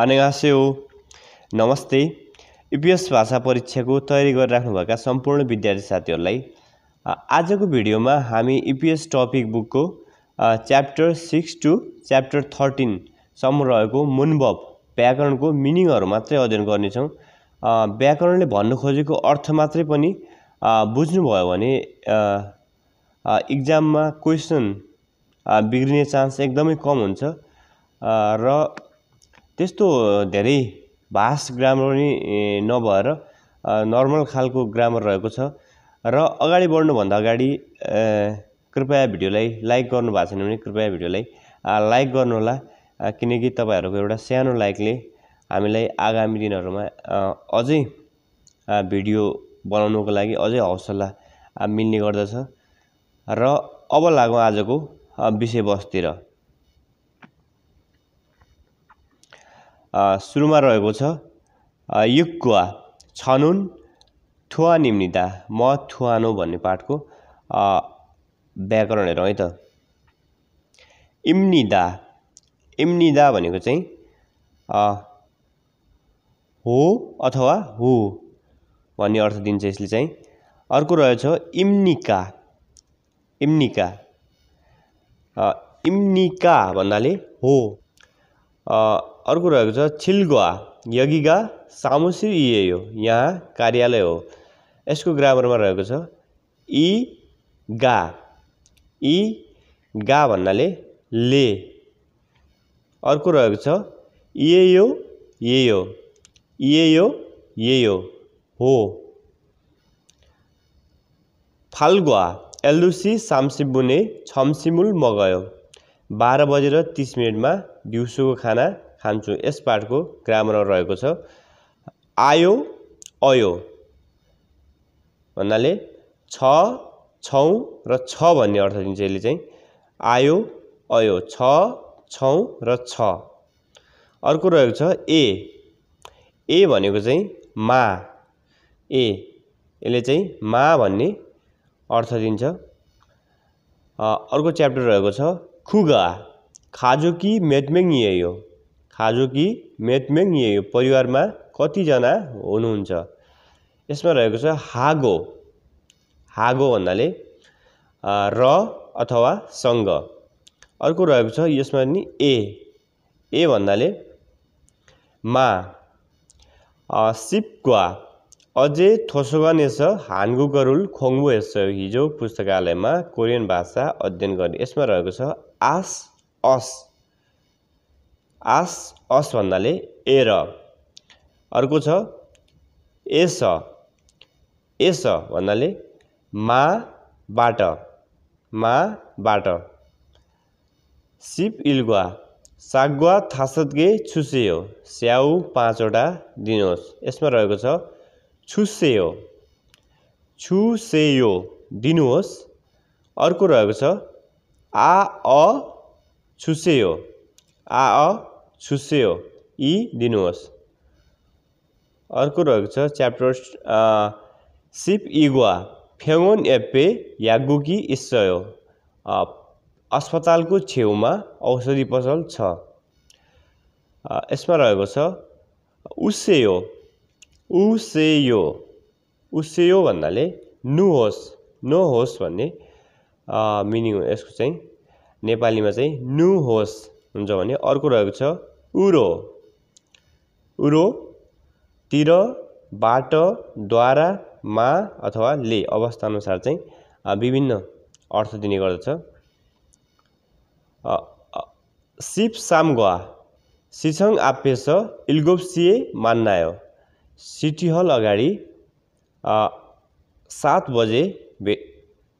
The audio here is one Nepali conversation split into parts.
आनेगासेउ नमस्ते इपिएस भाषा परीक्षाको तयारी गरिराख्नुभएका सम्पूर्ण विद्यार्थी साथीहरूलाई आजको भिडियोमा हामी इपिएस टपिक बुकको च्याप्टर सिक्स टु च्याप्टर थर्टिनसम्म रहेको मुनभव व्याकरणको मिनिङहरू मात्रै अध्ययन गर्नेछौँ व्याकरणले भन्नु खोजेको अर्थ मात्रै पनि बुझ्नुभयो भने इक्जाममा क्वेसन बिग्रिने चान्स एकदमै कम हुन्छ र त्यस्तो धेरै भास ग्रामर पनि नभएर नर्मल खालको ग्रामर रहेको छ र अगाडि बढ्नुभन्दा अगाडि कृपया भिडियोलाई लाइक गर्नुभएको छैन भने कृपया भिडियोलाई लाइक गर्नुहोला किनकि तपाईँहरूको एउटा सानो लाइकले हामीलाई आगामी दिनहरूमा अझै भिडियो बनाउनुको लागि अझै हौसला मिल्ने गर्दछ र अब लागौँ आजको विषयवस्तुतिर सुरुमा रहेको छ युक्वा छनुन थुवा निम्निदा म थुवानो भन्ने पाठको व्याकरण हेरौँ है त इम्निदा इम्निदा भनेको चाहिँ हो अथवा हो भन्ने अर्थ दिन्छ यसले चाहिँ अर्को रहेछ इम्निका इम्निका इम्निका भन्नाले हो अर्को रहेको छ छिल्गुवा यगिगा सामुसी इए यो यहाँ कार्यालय हो यसको ग्रामरमा रहेको छ इ गा इ गा भन्नाले ले अर्को रहेको छ इए यो ये यो इए यो ये यो हो फाल्गुवा एलुसी सामसिबुने छम्सिमुल मगयो बाह्र बजेर तिस मिनटमा दिउँसोको खाना खान्छु यस पाठको ग्रामरमा रहेको छ आयो अयो भन्नाले छ छौँ र छ भन्ने अर्थ दिन्छ यसले चाहिँ आयो अयो छ छौँ र छ अर्को रहेको छ ए ए भनेको चाहिँ मा ए यसले चाहिँ मा भन्ने अर्थ दिन्छ अर्को च्याप्टर रहेको छ खुगा खाजुकी मेटमेङनिएयो खाजुकी मेटमेङनिएयो परिवारमा कतिजना हुनुहुन्छ यसमा रहेको छ हागो हागो भन्नाले र अथवा सङ्घ अर्को रहेको छ यसमा नि ए ए भन्नाले मा सिपक्वा, अझै थोसोगानेस हान्गुकरुल खोङ्बु यस हिजो पुस्तकालयमा कोरियन भाषा अध्ययन गर्ने यसमा रहेको छ आस अस आस अस भन्नाले ए र अर्को छ एस एस भन्नाले मा माबाट सिप इल्गुवा सागुवा थासत्गे छुसेयो स्याउ पाँचवटा दिनुहोस् यसमा रहेको छ छुसेयो छुसेयो दिनुहोस् अर्को रहेको छ आ छुसेयो अ छुसेयो यी दिनुहोस् अर्को रहेको छ च्याप्टर सिप इगुवा फेगोन एप्पे यागुकी इसयो अस्पतालको छेउमा औषधि पसल छ यसमा रहेको छ उसेयो उसेयो उसेयो भन्नाले नु नो होस् भन्ने मिनिङ यसको चाहिँ नेपालीमा चाहिँ नु होस् हुन्छ भने अर्को रहेको छ उरो तिर बाट मा अथवा ले अवस्थाअनुसार चाहिँ विभिन्न अर्थ दिने गर्दछ सिप सामगुवा सिसङ आपेस इल्गोप्सिए मान्नायो सिटी हल अगाडि सात बजे भे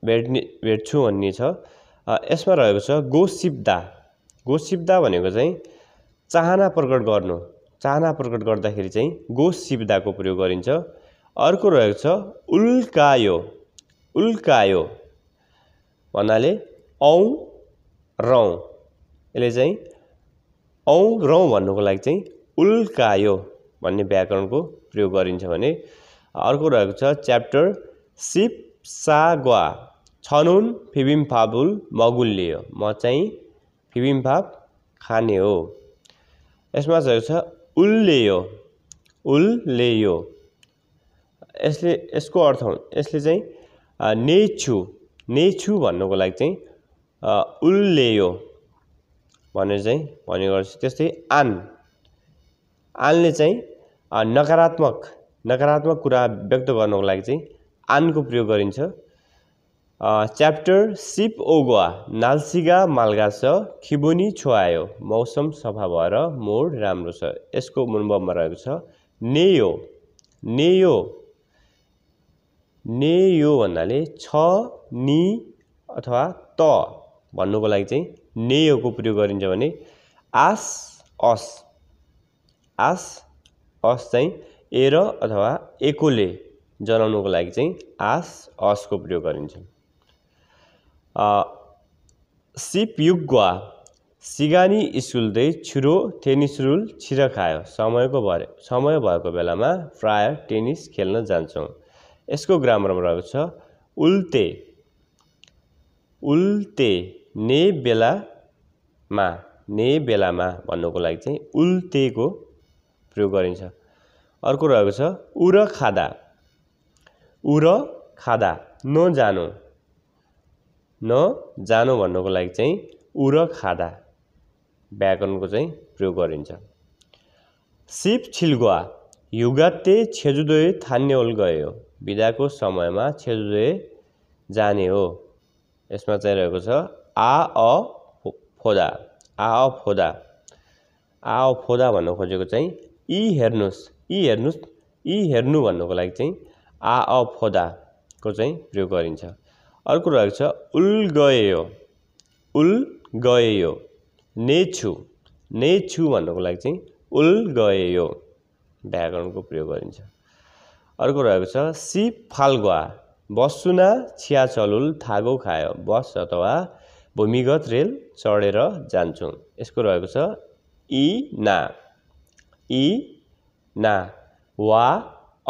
भेट्ने भेट्छु भन्ने छ यसमा रहेको छ गोसिप्दा गोसिप्दा भनेको चाहिँ चाहना प्रकट गर्नु चाहना प्रकट गर्दाखेरि चाहिँ गोसिप्दाको प्रयोग गरिन्छ अर्को रहेको छ उल्कायो उल्कायो भन्नाले औ रौँ यसले चाहिँ औ रौँ भन्नुको लागि चाहिँ उल्कायो भन्ने व्याकरणको प्रयोग गरिन्छ भने अर्को रहेको छ च्याप्टर सिप साग्वा छनुन फाबुल मगुल्य म चाहिँ फिबिम्फाब खाने हो यसमा चाहिँ छ उल्लेयो उल्लेयो यसले यसको अर्थ यसले चाहिँ नेछु नेछु भन्नुको लागि चाहिँ उल्लेयो भनेर चाहिँ भन्ने गर्छ त्यस्तै आन आनले चाहिँ नकारात्मक नकारात्मक कुरा व्यक्त गर्नको लागि चाहिँ आनको प्रयोग गरिन्छ च्याप्टर सिप ओगुवा नाल्सिगा छ खिबुनी छोआयो मौसम सफा भएर मोड राम्रो छ यसको मुनबममा रहेको छ नेयो नेयो नेयो भन्नाले छ नि अथवा त भन्नुको लागि चाहिँ नेयोको प्रयोग गरिन्छ भने आस अस आस अस चाहिँ ए र अथवा एकोले जनाउनुको लागि चाहिँ आस असको प्रयोग गरिन्छ सिपयुग्वा सिगानी स्कुलदै छुरो टेनिस रुल छिरखायो समयको भरे समय भएको बेलामा प्राय टेनिस खेल्न जान्छौँ यसको ग्रामरमा रहेको छ उल्ते उल्ते ने बेलामा ने बेलामा भन्नुको लागि चाहिँ उल्तेको प्रयोग गरिन्छ अर्को रहेको छ उर खाँदा उर खाँदा नजानु नजानु भन्नुको लागि चाहिँ उर खाँदा व्याकरणको चाहिँ प्रयोग गरिन्छ सिप छिल्गुवा युगाते छेजुदोय ओल गयो बिदाको समयमा छेजुदोय जाने हो यसमा चाहिँ रहेको छ आ अ फोदा आ अ फोदा आ अ फोदा भन्नु खोजेको चाहिँ यी हेर्नुहोस् यी हेर्नुहोस् यी हेर्नु भन्नुको लागि चाहिँ आ अ फोदाको चाहिँ प्रयोग गरिन्छ अर्को रहेको छ उल गयो उल गयो ने छु ने छु भन्नुको लागि चाहिँ उल गयो व्याकरणको प्रयोग गरिन्छ अर्को रहेको छ सि फाल्गुवा छिया चलुल थागो खायो बस अथवा भूमिगत रेल चढेर जान्छौँ यसको रहेको छ इ ना इ ना वा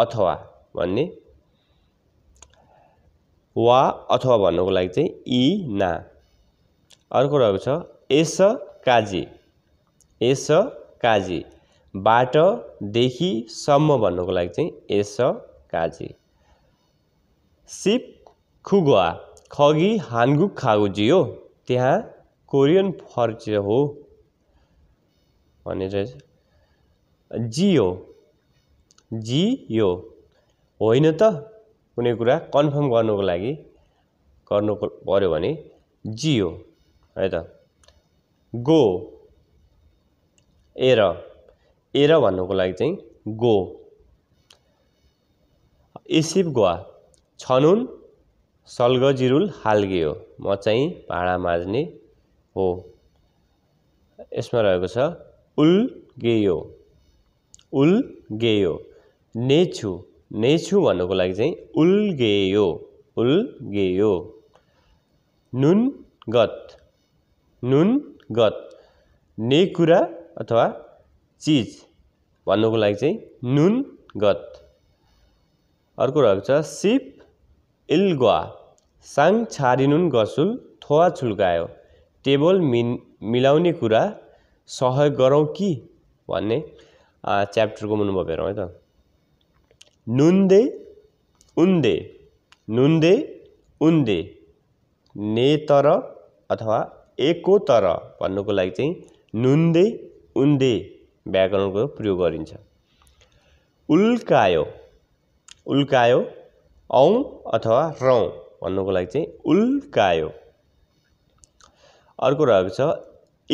अथवा भन्ने वा अथवा भन्नुको लागि चाहिँ इ ना अर्को रहेको छ एस काजी एस काजी सम्म भन्नुको लागि चाहिँ एस काजी सिप खुगुवा खगी हानगुक खागुजी हो त्यहाँ कोरियन फर्च हो भनेर जियो जियो होइन त कुनै कुरा कन्फर्म गर्नुको लागि गर्नु पऱ्यो भने जियो है त गो एर एर भन्नुको लागि चाहिँ गो इसिप गोवा छनुन सल्गजिरुल हालगे हो म चाहिँ भाँडा माझ्ने हो यसमा रहेको छ उल गेयो उल गेयो नेछु नै छु भन्नुको लागि चाहिँ उल्गेयो उल्गेयो नुन गत नुन गत ने कुरा अथवा चिज भन्नुको लागि चाहिँ नुन गत अर्को रहेको छ सिप इल्ग्वा साङ छारिनुन गसुल थोवा छुल्कायो टेबल मिन मिलाउने कुरा सहयोग गरौँ कि भन्ने च्याप्टरको मुनुभव हेरौँ है त नुन्दे उन्दे नुन्दे उन्दे नेतर अथवा एकोतर भन्नुको लागि चाहिँ नुन्दे उन्दे व्याकरणको प्रयोग गरिन्छ उल्कायो उल्कायो औँ अथवा रौँ भन्नुको लागि चाहिँ उल्कायो अर्को रहेको छ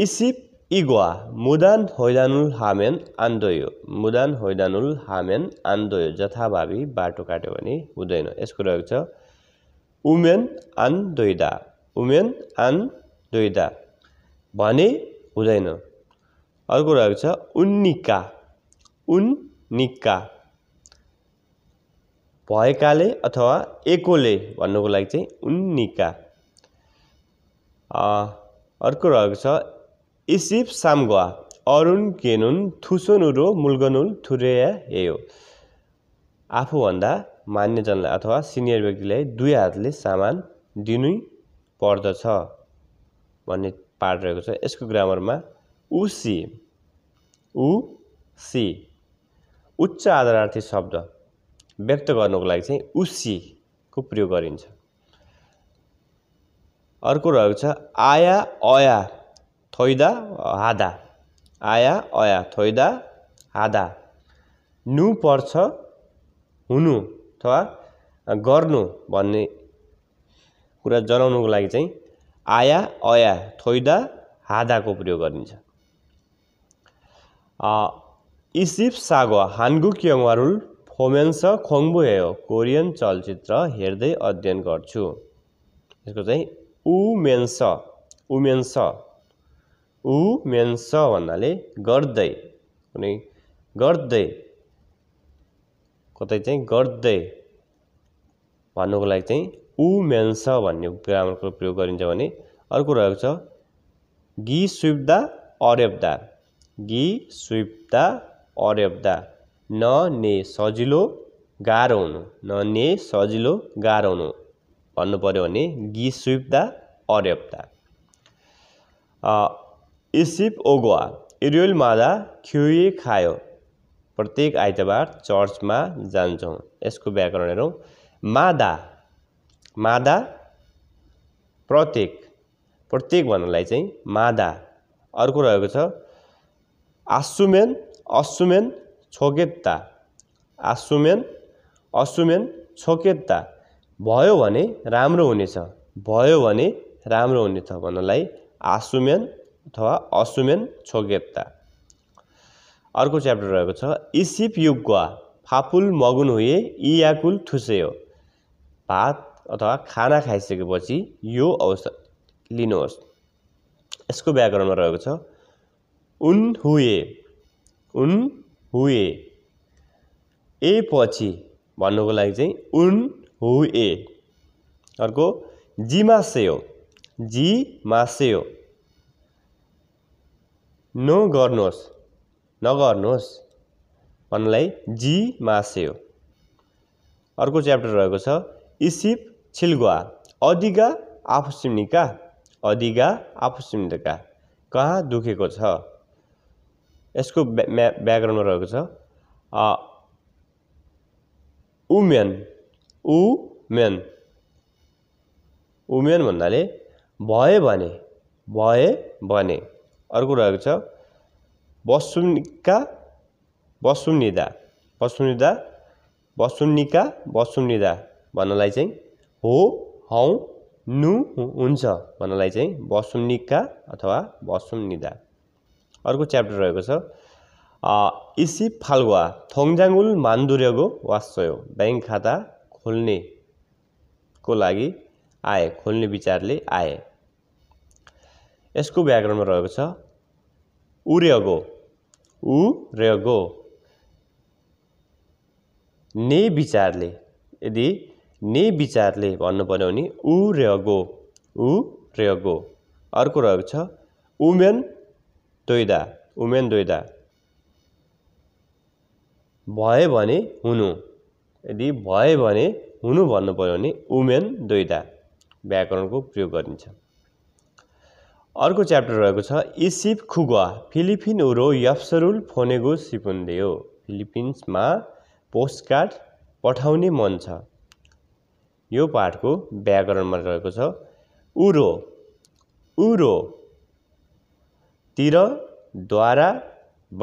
इसिप ইগোয়া मुदान হৈদানুল हामेन आन्दोयो मुदान हैदानुल हामेन आन्दोयो जथाभावी बाटो काट्यो भने हुँदैन यसको रहेको छ उमेन आन उमेन आन दोइदा भने हुँदैन अर्को रहेको छ उन्निका उन्निका भएकाले अथवा एकोले भन्नुको लागि चाहिँ उन्निका अर्को रहेको छ इसिप साम्गुवा अरुण केनुन थुसोनुरो मुल्गनुल थुरेया एयो आफूभन्दा मान्यजनलाई अथवा सिनियर व्यक्तिलाई दुई हातले सामान दिनै पर्दछ भन्ने पाठ रहेको छ यसको ग्रामरमा उसी उ सी उच्च आधारार्थी शब्द व्यक्त गर्नुको लागि चाहिँ उसीको प्रयोग गरिन्छ अर्को रहेको छ आया अया थोइदा हादा आया अया थोइदा हादा नु पर्छ हुनु अथवा गर्नु भन्ने कुरा जनाउनुको लागि चाहिँ आया अया थोइदा हादाको प्रयोग गरिन्छ इसिप सागो हानगुक क्यङवारुल फोमेन्स खोङबु हे कोरियन चलचित्र हेर्दै अध्ययन गर्छु यसको चाहिँ उमेन्स उमेन्स उ मेन्स भन्नाले गर्दै कुनै गर्दै कतै चाहिँ गर्दै भन्नुको लागि चाहिँ उ मेन्स भन्ने ग्रामरको प्रयोग गरिन्छ भने अर्को रहेको छ गी स्विप्दा द गी स्विप द न ने सजिलो गाह्रो हुनु न ने सजिलो गाह्रो हुनु भन्नु पऱ्यो भने गी स्विप्दा द इसिप ओगुवा इरुल मादा खिउए खायो प्रत्येक आइतबार चर्चमा जान्छौँ यसको व्याकरण हेरौँ मादा मादा प्रत्येक प्रत्येक भन्नलाई चाहिँ मादा अर्को रहेको छ आसुमेन असुमेन छोकेत्ता आसुमेन असुमेन छोकेत्ता भयो भने राम्रो हुनेछ भयो भने राम्रो हुनेछ भन्नलाई आसुमेन अथवा असुमेन छोगेत्ता अर्को च्याप्टर रहेको छ इसिप युग्वा फापुल मगुन हुए इयाकुल ठुसेयो भात अथवा खाना खाइसकेपछि यो अवस्था लिनुहोस् यसको व्याकरणमा रहेको छ उन हुए उन हुए ए पछि भन्नुको लागि चाहिँ उन हुए अर्को जिमासेयो जिमासेयो गर्नुहोस् नगर्नुहोस् भन्नलाई जी मास्यो अर्को च्याप्टर रहेको छ इसिप छिल्गुवा अधिगा आफुसिम्निका अधिगा आफुसिम्निका कहाँ दुखेको छ यसको ब्या ब्याकग्राउन्डमा रहेको छ उमेन उमेन उमेन भन्नाले भए भने भए भने अर्को रहेको छ बसुनिका बसुनिदा बसुनिदा बसुनिका बसुनिदा भन्नलाई चाहिँ हो हौ नु हुन्छ भन्नलाई चाहिँ बसुनिका अथवा बसुनिदा अर्को च्याप्टर रहेको छ इसी फाल्गुवा थोङजाङुल मान्दुर्यगो वास्तव ब्याङ्क खाता खोल्नेको लागि आए खोल्ने विचारले आए यसको व्याकरणमा रहेको छ उर्यगो गो ने विचारले यदि ने विचारले भन्नु पऱ्यो भने उर्यगो गो अर्को रहेको छ उमेन दोइदा उमेन दोइदा भए भने हुनु यदि भए भने हुनु भन्नु पऱ्यो भने उमेन दोइदा व्याकरणको प्रयोग गरिन्छ अर्को च्याप्टर रहेको छ इसिप खुग्वा फिलिपिन उरो यफ्सरुल फोनेगो हो फिलिपिन्समा कार्ड पठाउने मन छ यो पाठको व्याकरणमा रहेको छ उरो उरो तिर द्वारा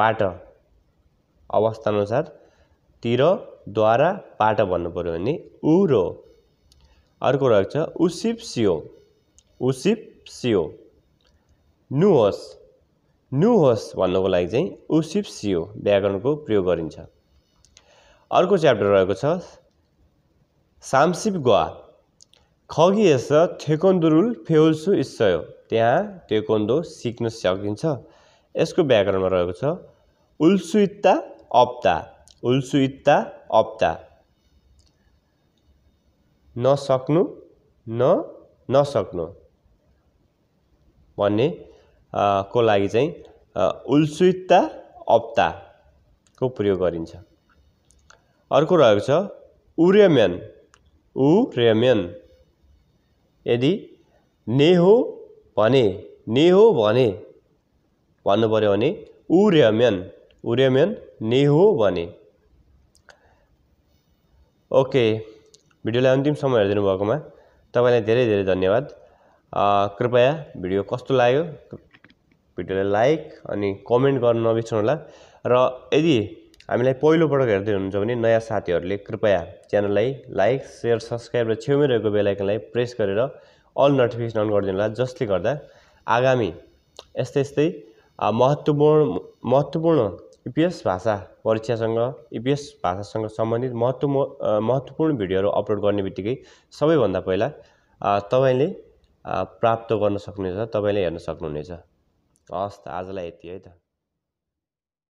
बाट अवस्थाअनुसार तिर बाट भन्नु पऱ्यो भने उरो अर्को रहेको छ उसिप सियो उसिप सियो नुहोस् नुहोस् भन्नुको लागि चाहिँ सियो व्याकरणको प्रयोग गरिन्छ अर्को च्याप्टर रहेको छ साम्सिप खगी यस थेकोन्दुरुल फेउल्सु इस्सयो त्यहाँ तेकोन्दो सिक्न सकिन्छ यसको व्याकरणमा रहेको छ उल्सुइत्ता अप्ता उल्सुइत्ता अप्ता नसक्नु न नसक्नु भन्ने को लागि चाहिँ उल्सुता को प्रयोग गरिन्छ अर्को रहेको छ उरेम्यन उरेम्यन यदि ने हो भने ने हो भने भन्नु पऱ्यो भने उरेम्यन उरेम्यन ने हो भने ओके भिडियोलाई अन्तिम समय हेरिदिनु भएकोमा तपाईँलाई धेरै धेरै धन्यवाद कृपया भिडियो कस्तो लाग्यो भिडियोलाई लाइक अनि कमेन्ट गर्न नबिर्सनुहोला र यदि हामीलाई पहिलोपटक हेर्दै हुनुहुन्छ भने नयाँ साथीहरूले कृपया च्यानललाई लाइक सेयर सब्सक्राइब र छेउमै रहेको बेलायकनलाई प्रेस गरेर अल नोटिफिकेसन अन गरिदिनु होला जसले गर्दा आगामी यस्तै यस्तै महत्त्वपूर्ण महत्त्वपूर्ण इपिएस भाषा परीक्षासँग इपिएस भाषासँग सम्बन्धित महत्त्व महत्त्वपूर्ण भिडियोहरू अपलोड गर्ने बित्तिकै सबैभन्दा पहिला तपाईँले प्राप्त गर्न सक्नुहुनेछ तपाईँले हेर्न सक्नुहुनेछ ಕಾಸ್ಟ್ ಆಗೋಲ್ಲ ಐತಿ ಆಯಿತಾ